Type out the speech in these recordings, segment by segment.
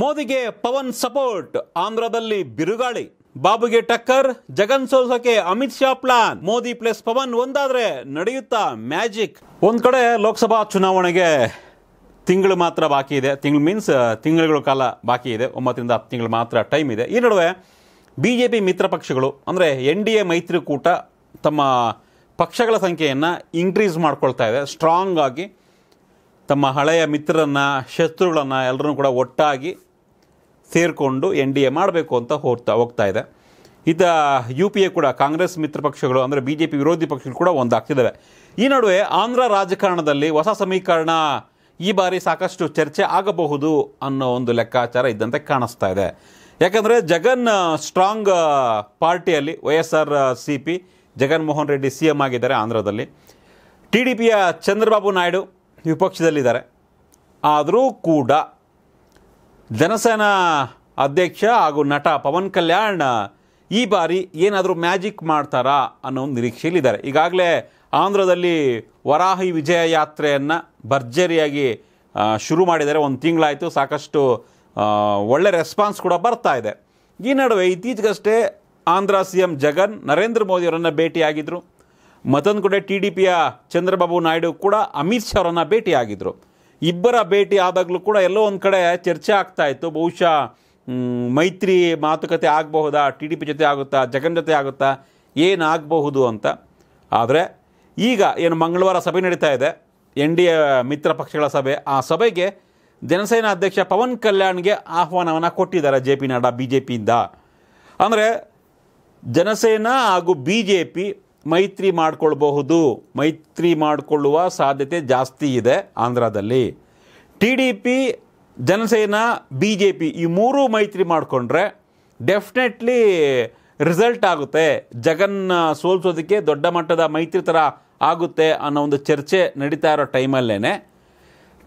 ಮೋದಿಗೆ ಪವನ್ ಸಪೋರ್ಟ್ ಆಂಧ್ರದಲ್ಲಿ ಬಿರುಗಾಳಿ ಬಾಬುಗೆ ಟಕ್ಕರ್ ಜಗನ್ ಸೋಲ್ಸೋಕೆ ಅಮಿತ್ ಶಾ ಪ್ಲಾನ್ ಮೋದಿ ಪ್ಲಸ್ ಪವನ್ ಒಂದಾದ್ರೆ ನಡೆಯುತ್ತಾ ಮ್ಯಾಜಿಕ್ ಒಂದ್ ಕಡೆ ಲೋಕಸಭಾ ಚುನಾವಣೆಗೆ ತಿಂಗಳು ಮಾತ್ರ ಬಾಕಿ ಇದೆ ತಿಂಗಳು ಮೀನ್ಸ್ ತಿಂಗಳುಗಳ ಕಾಲ ಬಾಕಿ ಇದೆ ಒಂಬತ್ತರಿಂದ ಹತ್ತು ತಿಂಗಳು ಮಾತ್ರ ಟೈಮ್ ಇದೆ ಈ ನಡುವೆ ಬಿ ಜೆ ಪಿ ಮಿತ್ರ ಪಕ್ಷಗಳು ಅಂದರೆ ಎನ್ ಡಿ ಎ ಮೈತ್ರಿಕೂಟ ತಮ್ಮ ಪಕ್ಷಗಳ ಸಂಖ್ಯೆಯನ್ನು ಇನ್ಕ್ರೀಸ್ ಮಾಡ್ಕೊಳ್ತಾ ಇದೆ ಸ್ಟ್ರಾಂಗ್ ಆಗಿ ತಮ್ಮ ಹಳೆಯ ಮಿತ್ರರನ್ನು ಶತ್ರುಗಳನ್ನು ಎಲ್ಲರೂ ಕೂಡ ಒಟ್ಟಾಗಿ ಸೇರಿಕೊಂಡು ಎನ್ ಡಿ ಎ ಮಾಡಬೇಕು ಅಂತ ಹೋಗ್ತಾ ಹೋಗ್ತಾ ಇದೆ ಇದು ಯು ಪಿ ಎ ಕೂಡ ಕಾಂಗ್ರೆಸ್ ಮಿತ್ರ ಪಕ್ಷಗಳು ಅಂದರೆ ಬಿ ಜೆ ಪಿ ವಿರೋಧಿ ಪಕ್ಷಗಳು ಕೂಡ ಒಂದಾಗ್ತಿದ್ದಾವೆ ಈ ನಡುವೆ ಆಂಧ್ರ ರಾಜಕಾರಣದಲ್ಲಿ ಹೊಸ ಸಮೀಕರಣ ಈ ಬಾರಿ ಸಾಕಷ್ಟು ಚರ್ಚೆ ಆಗಬಹುದು ಅನ್ನೋ ಒಂದು ಲೆಕ್ಕಾಚಾರ ಇದ್ದಂತೆ ಕಾಣಿಸ್ತಾ ಇದೆ ಯಾಕಂದರೆ ಜಗನ್ ಸ್ಟ್ರಾಂಗ್ ಪಾರ್ಟಿಯಲ್ಲಿ Y S R C P Jaganmohan Reddy C M ಆಗಿದ್ದಾರೆ ಆಂಧ್ರದಲ್ಲಿ ಟಿ ಡಿ ಪಿಯ ಚಂದ್ರಬಾಬು ನಾಯ್ಡು ವಿಪಕ್ಷದಲ್ಲಿದ್ದಾರೆ ಆದರೂ ಕೂಡ ಜನಸೇನಾ ಅಧ್ಯಕ್ಷ ಹಾಗೂ ನಟ ಪವನ್ ಕಲ್ಯಾಣ್ ಈ ಬಾರಿ ಏನಾದರೂ ಮ್ಯಾಜಿಕ್ ಮಾಡ್ತಾರಾ ಅನ್ನೋ ಒಂದು ನಿರೀಕ್ಷೆಯಲ್ಲಿದ್ದಾರೆ ಈಗಾಗಲೇ ಆಂಧ್ರದಲ್ಲಿ ವರಾಹಿ ವಿಜಯ ಯಾತ್ರೆಯನ್ನು ಭರ್ಜರಿಯಾಗಿ ಶುರು ಮಾಡಿದ್ದಾರೆ ಒಂದು ತಿಂಗಳಾಯಿತು ಸಾಕಷ್ಟು ಒಳ್ಳೆ ರೆಸ್ಪಾನ್ಸ್ ಕೂಡ ಬರ್ತಾ ಇದೆ ಈ ನಡುವೆ ಇತ್ತೀಚೆಗಷ್ಟೇ ಆಂಧ್ರ ಸಿ ಎಂ ಜಗನ್ ನರೇಂದ್ರ ಮೋದಿಯವರನ್ನು ಭೇಟಿಯಾಗಿದ್ದರು ಮತ್ತೊಂದು ಕಡೆ ಟಿ ಡಿ ಪಿಯ ಚಂದ್ರಬಾಬು ನಾಯ್ಡು ಕೂಡ ಅಮಿತ್ ಶಾ ಅವರನ್ನು ಭೇಟಿಯಾಗಿದ್ದರು ಇಬ್ಬರ ಭೇಟಿ ಆದಾಗಲೂ ಕೂಡ ಎಲ್ಲೋ ಒಂದು ಕಡೆ ಚರ್ಚೆ ಆಗ್ತಾ ಇತ್ತು ಬಹುಶಃ ಮೈತ್ರಿ ಮಾತುಕತೆ ಆಗಬಹುದಾ ಟಿ ಡಿ ಪಿ ಜೊತೆ ಆಗುತ್ತಾ ಜಗನ್ ಜೊತೆ ಆಗುತ್ತಾ ಏನಾಗಬಹುದು ಅಂತ ಆದರೆ ಈಗ ಏನು ಮಂಗಳವಾರ ಸಭೆ ನಡೀತಾ ಇದೆ ಎನ್ ಡಿ ಎ ಮಿತ್ರ ಪಕ್ಷಗಳ ಸಭೆ ಆ ಸಭೆಗೆ ಜನಸೇನಾ ಅಧ್ಯಕ್ಷ ಪವನ್ ಕಲ್ಯಾಣ್ಗೆ ಆಹ್ವಾನವನ್ನು ಕೊಟ್ಟಿದ್ದಾರೆ J P Nadda B J ಪಿಯಿಂದ ಅಂದರೆ ಜನಸೇನಾ ಹಾಗೂ ಬಿ ಜೆ ಪಿ ಮೈತ್ರಿ ಮಾಡಿಕೊಳ್ಬಹುದು ಮೈತ್ರಿ ಮಾಡಿಕೊಳ್ಳುವ ಸಾಧ್ಯತೆ ಜಾಸ್ತಿ ಇದೆ ಆಂಧ್ರದಲ್ಲಿ T D P Janasena B J P ಈ ಮೂರೂ ಮೈತ್ರಿ ಮಾಡಿಕೊಂಡ್ರೆ ಡೆಫಿನೆಟ್ಲಿ ರಿಸಲ್ಟ್ ಆಗುತ್ತೆ ಜಗನ್ ಸೋಲ್ಸೋದಕ್ಕೆ ದೊಡ್ಡ ಮಟ್ಟದ ಮೈತ್ರಿ ಥರ ಆಗುತ್ತೆ ಅನ್ನೋ ಒಂದು ಚರ್ಚೆ ನಡೀತಾ ಇರೋ ಟೈಮಲ್ಲೇ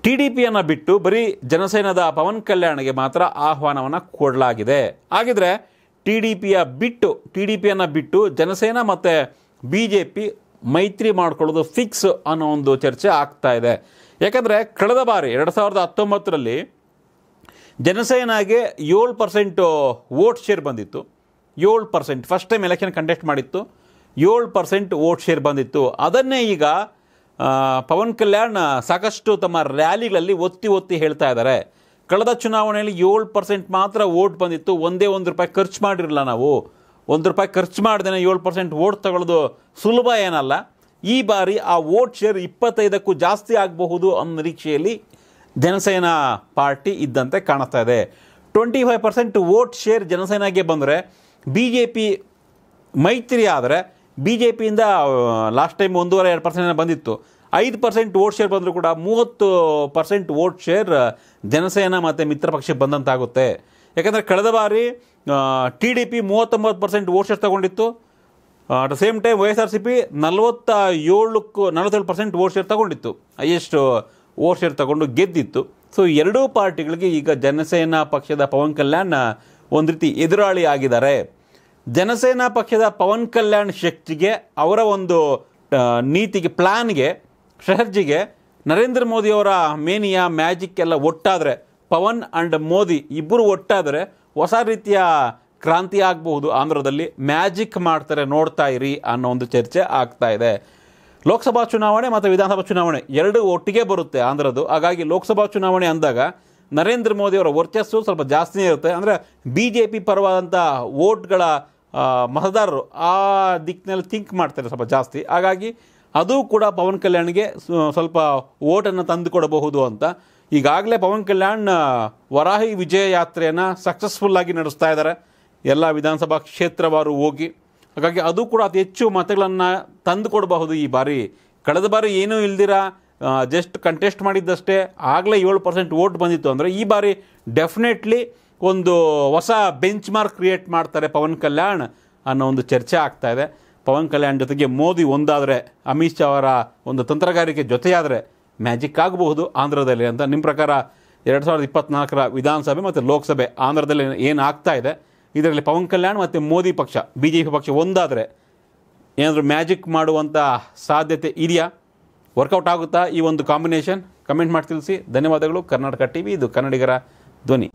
ಟಿ ಡಿ ಪಿಯನ್ನು ಬಿಟ್ಟು ಬರೀ ಜನಸೇನದ ಪವನ್ ಕಲ್ಯಾಣ್ಗೆ ಮಾತ್ರ ಆಹ್ವಾನವನ್ನು ಕೊಡಲಾಗಿದೆ ಹಾಗಿದ್ರೆ ಟಿ ಡಿ ಪಿಯ ಬಿಟ್ಟು ಟಿ ಡಿ ಪಿಯನ್ನು ಬಿಟ್ಟು ಜನಸೇನಾ ಮತ್ತು ಬಿ ಜೆ ಪಿ ಮೈತ್ರಿ ಮಾಡ್ಕೊಳ್ಳೋದು ಫಿಕ್ಸ್ ಅನ್ನೋ ಒಂದು ಚರ್ಚೆ ಆಗ್ತಾ ಇದೆ ಯಾಕಂದರೆ ಕಳೆದ ಬಾರಿ ಎರಡು ಸಾವಿರದ ಹತ್ತೊಂಬತ್ತರಲ್ಲಿ ಜನಸೇನಾಗೆ ಏಳು ಪರ್ಸೆಂಟ್ ವೋಟ್ ಶೇರ್ ಬಂದಿತ್ತು ಏಳು percent first time election conduct ಮಾಡಿತ್ತು ಏಳು ಪರ್ಸೆಂಟ್ ವೋಟ್ ಶೇರ್ ಬಂದಿತ್ತು ಅದನ್ನೇ ಈಗ ಪವನ್ ಕಲ್ಯಾಣ್ ಸಾಕಷ್ಟು ತಮ್ಮ ರ್ಯಾಲಿಗಳಲ್ಲಿ ಒತ್ತಿ ಒತ್ತಿ ಹೇಳ್ತಾ ಇದ್ದಾರೆ ಕಳೆದ ಚುನಾವಣೆಯಲ್ಲಿ ಏಳು ಪರ್ಸೆಂಟ್ ಮಾತ್ರ ವೋಟ್ ಬಂದಿತ್ತು ಒಂದೇ ಒಂದು ರೂಪಾಯಿ ಖರ್ಚು ಮಾಡಿರಲಿಲ್ಲ ನಾವು ಒಂದು ರೂಪಾಯಿ ಖರ್ಚು ಮಾಡ್ದೇನೆ ಏಳು ಪರ್ಸೆಂಟ್ ವೋಟ್ ತಗೊಳ್ಳೋದು ಸುಲಭ ಏನಲ್ಲ ಈ ಬಾರಿ ಆ ವೋಟ್ ಶೇರ್ ಇಪ್ಪತ್ತೈದಕ್ಕೂ ಜಾಸ್ತಿ ಆಗಬಹುದು ಅನ್ನೋ ನಿರೀಕ್ಷೆಯಲ್ಲಿ ಜನಸೇನಾ ಪಾರ್ಟಿ ಇದ್ದಂತೆ ಕಾಣಿಸ್ತಾ ಇದೆ twenty five percent vote share ಜನಸೇನಾಗೆ ಬಂದರೆ ಬಿ ಜೆ ಪಿ ಮೈತ್ರಿ ಆದರೆ ಬಿ ಜೆ ಪಿಯಿಂದ ಲಾಸ್ಟ್ ಟೈಮ್ ಒಂದೂವರೆ ಎರಡು ಪರ್ಸೆಂಟ್ ಬಂದಿತ್ತು ಐದು ಪರ್ಸೆಂಟ್ ವೋಟ್ ಶೇರ್ ಬಂದರೂ ಕೂಡ ಮೂವತ್ತು ಪರ್ಸೆಂಟ್ ವೋಟ್ ಶೇರ್ ಜನಸೇನಾ ಮತ್ತು ಮಿತ್ರ ಪಕ್ಷಕ್ಕೆ ಬಂದಂತಾಗುತ್ತೆ ಯಾಕಂದರೆ ಕಳೆದ ಬಾರಿ ಟಿ ಡಿ ಪಿ ಮೂವತ್ತೊಂಬತ್ತು ಪರ್ಸೆಂಟ್ ವೋಟ್ ಶೇರ್ ತಗೊಂಡಿತ್ತು at the same time Y S R C P ನಲ್ವತ್ತ ಏಳಕ್ಕೂ ನಲವತ್ತೇಳು ಪರ್ಸೆಂಟ್ ವೋಟ್ ಶೇರ್ ತಗೊಂಡಿತ್ತು ಹೈಯೆಸ್ಟ್ ವೋಟ್ ಶೇರ್ ತಗೊಂಡು ಗೆದ್ದಿತ್ತು ಸೊ ಎರಡೂ ಪಾರ್ಟಿಗಳಿಗೆ ಈಗ ಜನಸೇನಾ ಪಕ್ಷದ ಪವನ್ ಕಲ್ಯಾಣ್ ಒಂದು ರೀತಿ ಎದುರಾಳಿ ಆಗಿದ್ದಾರೆ ಜನಸೇನಾ ಪಕ್ಷದ ಪವನ್ ಕಲ್ಯಾಣ್ ಶಕ್ತಿಗೆ ಅವರ ಒಂದು ನೀತಿಗೆ ಪ್ಲ್ಯಾನ್ಗೆ ಶಹರ್ಜಿಗೆ ನರೇಂದ್ರ ಮೋದಿಯವರ ಮೇನಿಯ ಮ್ಯಾಜಿಕ್ ಎಲ್ಲ ಒಟ್ಟಾದರೆ ಪವನ್ ಆ್ಯಂಡ್ ಮೋದಿ ಇಬ್ಬರು ಒಟ್ಟಾದರೆ ಹೊಸ ರೀತಿಯ ಕ್ರಾಂತಿ ಆಗಬಹುದು ಆಂಧ್ರದಲ್ಲಿ ಮ್ಯಾಜಿಕ್ ಮಾಡ್ತಾರೆ ನೋಡ್ತಾ ಇರಿ ಅನ್ನೋ ಒಂದು ಚರ್ಚೆ ಆಗ್ತಾ ಇದೆ ಲೋಕಸಭಾ ಚುನಾವಣೆ ಮತ್ತು ವಿಧಾನಸಭಾ ಚುನಾವಣೆ ಎರಡು ಒಟ್ಟಿಗೆ ಬರುತ್ತೆ ಆಂಧ್ರದ್ದು ಹಾಗಾಗಿ ಲೋಕಸಭಾ ಚುನಾವಣೆ ಅಂದಾಗ ನರೇಂದ್ರ ಮೋದಿ ಅವರ ವರ್ಚಸ್ಸು ಸ್ವಲ್ಪ ಜಾಸ್ತಿ ಇರುತ್ತೆ ಅಂದರೆ ಬಿ ಜೆ ಪಿ ಪರವಾದಂಥ ವೋಟ್ಗಳ ಮತದಾರರು ಆ ದಿಕ್ಕಿನಲ್ಲಿ ಥಿಂಕ್ ಮಾಡ್ತಾರೆ ಸ್ವಲ್ಪ ಜಾಸ್ತಿ ಹಾಗಾಗಿ ಅದು ಕೂಡ ಪವನ್ ಕಲ್ಯಾಣ್ಗೆ ಸ್ವಲ್ಪ ಓಟನ್ನು ತಂದುಕೊಡಬಹುದು ಅಂತ ಈಗಾಗಲೇ ಪವನ್ ಕಲ್ಯಾಣ್ ವರಾಹಿ ವಿಜಯ ಯಾತ್ರೆಯನ್ನು ಸಕ್ಸಸ್ಫುಲ್ಲಾಗಿ ನಡೆಸ್ತಾ ಇದ್ದಾರೆ ಎಲ್ಲ ವಿಧಾನಸಭಾ ಕ್ಷೇತ್ರವಾರು ಹೋಗಿ ಹಾಗಾಗಿ ಅದು ಕೂಡ ಅತಿ ಹೆಚ್ಚು ಮತಗಳನ್ನು ತಂದುಕೊಡಬಹುದು ಈ ಬಾರಿ ಕಳೆದ ಬಾರಿ ಏನೂ ಇಲ್ದಿರ ಜಸ್ಟ್ ಕಂಟೆಸ್ಟ್ ಮಾಡಿದ್ದಷ್ಟೇ ಆಗಲೇ ಏಳು ಪರ್ಸೆಂಟ್ ವೋಟ್ ಬಂದಿತ್ತು ಅಂದರೆ ಈ ಬಾರಿ ಡೆಫಿನೆಟ್ಲಿ ಒಂದು ಹೊಸ ಬೆಂಚ್ ಮಾರ್ಕ್ ಕ್ರಿಯೇಟ್ ಮಾಡ್ತಾರೆ ಪವನ್ ಕಲ್ಯಾಣ್ ಅನ್ನೋ ಒಂದು ಚರ್ಚೆ ಆಗ್ತಾ ಇದೆ ಪವನ್ ಕಲ್ಯಾಣ್ ಜೊತೆಗೆ ಮೋದಿ ಒಂದಾದರೆ ಅಮಿತ್ ಶಾ ಅವರ ಒಂದು ತಂತ್ರಗಾರಿಕೆ ಜೊತೆಯಾದರೆ ಮ್ಯಾಜಿಕ್ ಆಗಬಹುದು ಆಂಧ್ರದಲ್ಲಿ ಅಂತ ನಿಮ್ಮ ಪ್ರಕಾರ ಎರಡು ಸಾವಿರದ ಇಪ್ಪತ್ತ್ನಾಲ್ಕರ ವಿಧಾನಸಭೆ ಮತ್ತು ಲೋಕಸಭೆ ಆಂಧ್ರದಲ್ಲಿ ಏನು ಆಗ್ತಾ ಇದೆ ಇದರಲ್ಲಿ ಪವನ್ ಕಲ್ಯಾಣ್ ಮತ್ತು ಮೋದಿ ಪಕ್ಷ ಬಿ ಜೆ ಪಿ ಪಕ್ಷ ಒಂದಾದರೆ ಏನಾದರೂ ಮ್ಯಾಜಿಕ್ ಮಾಡುವಂಥ ಸಾಧ್ಯತೆ ಇದೆಯಾ ವರ್ಕೌಟ್ ಆಗುತ್ತಾ ಈ ಒಂದು ಕಾಂಬಿನೇಷನ್ ಕಮೆಂಟ್ ಮಾಡಿ ತಿಳಿಸಿ ಧನ್ಯವಾದಗಳು ಕರ್ನಾಟಕ ಟಿ ವಿ ಇದು ಕನ್ನಡಿಗರ ಧ್ವನಿ